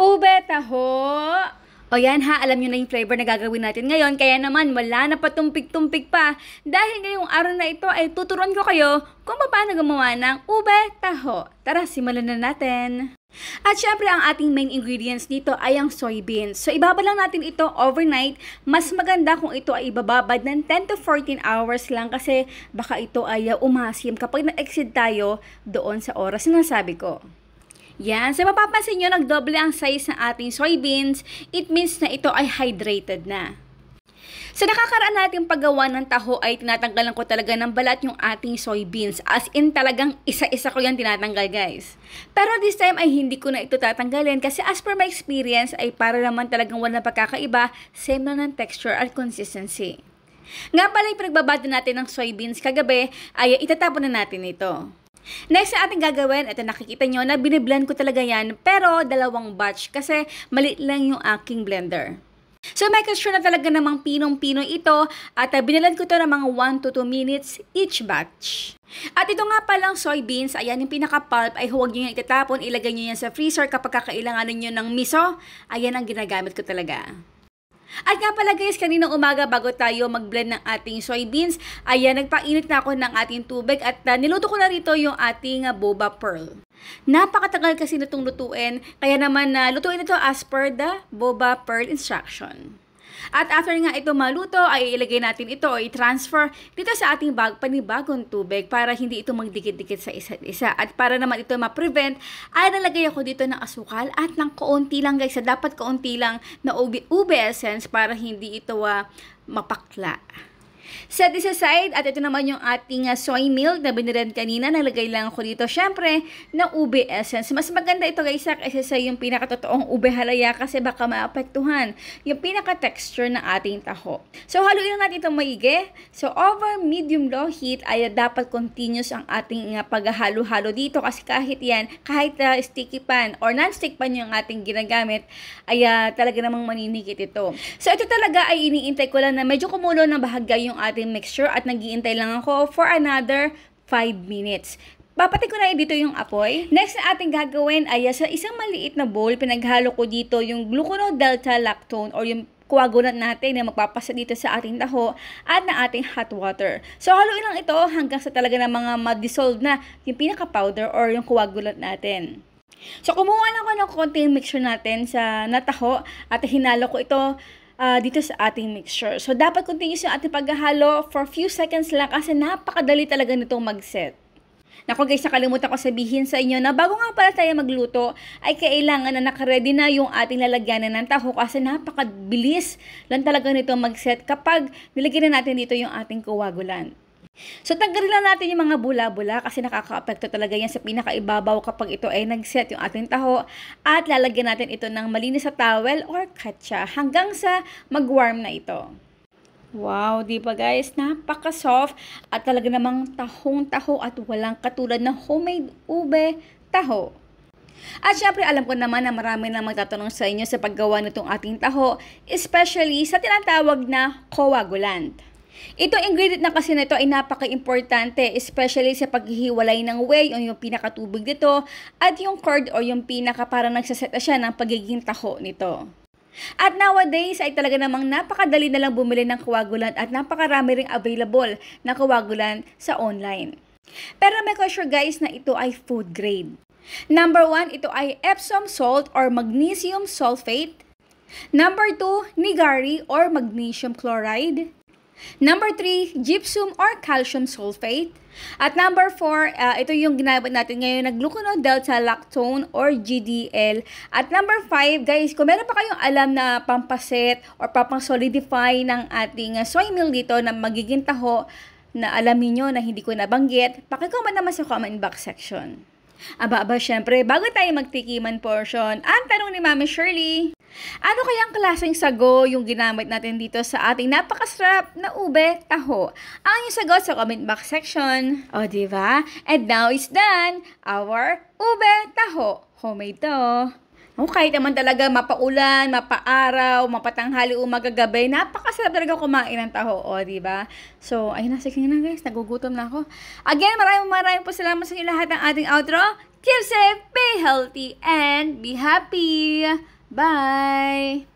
ube taho. O yan ha, alam nyo na yung flavor na gagawin natin ngayon. Kaya naman, wala na patumpik-tumpik pa. Dahil ngayong araw na ito ay tuturuan ko kayo kung paano gumawa ng ube taho. Tara, simulan na natin. At syempre, ang ating main ingredients nito ay ang soybeans. So, ibabad lang natin ito overnight. Mas maganda kung ito ay ibababad ng 10 to 14 hours lang kasi baka ito ay umasim kapag na-exceed tayo doon sa oras na nasabi ko. Yan. So, mapapansin nyo, nagdoble ang size ng ating soybeans. It means na ito ay hydrated na. Sa nakakaraan natin paggawa ng taho ay tinatanggalan ko talaga ng balat yung ating soybeans. As in talagang isa-isa ko yan tinatanggal guys. Pero this time ay hindi ko na ito tatanggalin kasi as per my experience ay para naman talagang walang pagkakaiba, same na ng texture at consistency. Nga pala yung natin ng soybeans kagabi ay itatapon na natin ito. Next na ating gagawin, ito nakikita nyo na biniblend ko talaga yan pero dalawang batch kasi maliit lang yung aking blender. So may sure na talaga namang pinong-pino ito at uh, ko to ng mga 1 to 2 minutes each batch. At ito nga palang soybeans, ayan yung pinaka-pulp ay huwag nyo yung itatapon, ilagay nyo yan sa freezer kapag kakailanganin nyo ng miso, ayan ang ginagamit ko talaga. At nga pala guys, kaninang umaga bago tayo mag-blend ng ating soybeans, ayan, nagpainit na ako ng ating tubig at uh, niluto ko na rito yung ating uh, boba pearl. Napakatagal kasi nitong lutuin, kaya naman uh, lutuin ito as per the boba pearl instruction. At after nga ito maluto, ay ilagay natin ito o i-transfer dito sa ating bag, panibagong tubig para hindi ito magdikit-dikit sa isa't isa. At para naman ito ma-prevent, ay nalagay ako dito ng asukal at ng kaunti lang guys. Dapat kaunti lang na ube, ube essence para hindi ito uh, mapakla. Set this aside at ito naman yung ating ah, soy milk na biniran kanina. Nalagay lang ako dito syempre ng ube essence. Mas maganda ito guys ah, kasi sa yung pinakatotoong ube halaya kasi baka maapektuhan yung pinaka-texture ng ating taho. So haluin natin itong maigi. So over medium low heat ay dapat continuous ang ating ah, paghahalo-halo dito kasi kahit yan, kahit uh, sticky pan or non-stick pan yung ating ginagamit ay uh, talaga namang maninikit ito. So ito talaga ay iniintay ko lang na medyo kumulo ng bahagya yung yung ating mixture at naghihintay lang ako for another 5 minutes. Papatay ko na dito yung apoy. Next na ating gagawin ay sa isang maliit na bowl, pinaghalo ko dito yung glucono-delta-lactone or yung coagulant natin na magpapasa dito sa ating taho at na ating hot water. So, haluin lang ito hanggang sa talaga ng mga ma-dissolve na yung pinaka-powder or yung coagulant natin. So, kumuha lang ko ng konting mixture natin sa nataho at hinalo ko ito uh, dito sa ating mixture. So, dapat continuous yung ating paghahalo for few seconds lang kasi napakadali talaga nitong mag-set. Naku guys, nakalimutan ko sabihin sa inyo na bago nga pala tayo magluto, ay kailangan na nakaredy na yung ating lalagyanan ng taho kasi napakabilis lang talaga nito mag-set kapag nilagyan na natin dito yung ating kuwagulan. So tanggalin na natin yung mga bula-bula kasi nakakaapekto talaga yan sa pinakaibabaw kapag ito ay nag-set yung ating taho at lalagyan natin ito ng malinis sa towel or katsa hanggang sa mag-warm na ito. Wow, di ba guys? Napaka-soft at talaga namang tahong-taho at walang katulad na homemade ube taho. At syempre, alam ko naman na marami na magtatanong sa inyo sa paggawa nitong ating taho, especially sa tinatawag na coagulant. Itong ingredient na kasi nito ay napaka-importante, especially sa paghihiwalay ng whey o yung pinakatubig nito at yung curd o yung pinaka para nagsaset na siya ng pagiging taho nito. At nowadays ay talaga namang napakadali na lang bumili ng coagulant at napakarami ring available na coagulant sa online. Pero may sure guys na ito ay food grade. Number 1, ito ay Epsom salt or magnesium sulfate. Number 2, nigari or magnesium chloride. Number 3, gypsum or calcium sulfate. At number 4, uh, ito yung ginagamit natin ngayon, nag-gluconol or GDL. At number 5, guys, kung meron pa kayong alam na pampaset or papang-solidify ng ating soy meal dito na magiging taho, na alamin nyo na hindi ko nabanggit, pakicomment naman sa comment box section. Aba-aba syempre, bago tayo magtikiman portion, ang tanong ni Mami Shirley, ano kayang klaseng sago yung ginamit natin dito sa ating napakasarap na ube taho? Ang yung sagot sa comment box section. O, oh, di ba? And now is done, our ube taho. Homemade to. Oh, kahit naman talaga mapaulan, mapaaraw, mapatanghali, umaga, gabi, napakasarap talaga kumain ng taho, o, oh, di ba? So, ayun na, sige na guys, nagugutom na ako. Again, maraming maraming po salamat sa inyo lahat ng ating outro. Keep safe, be healthy, and be happy. Bye!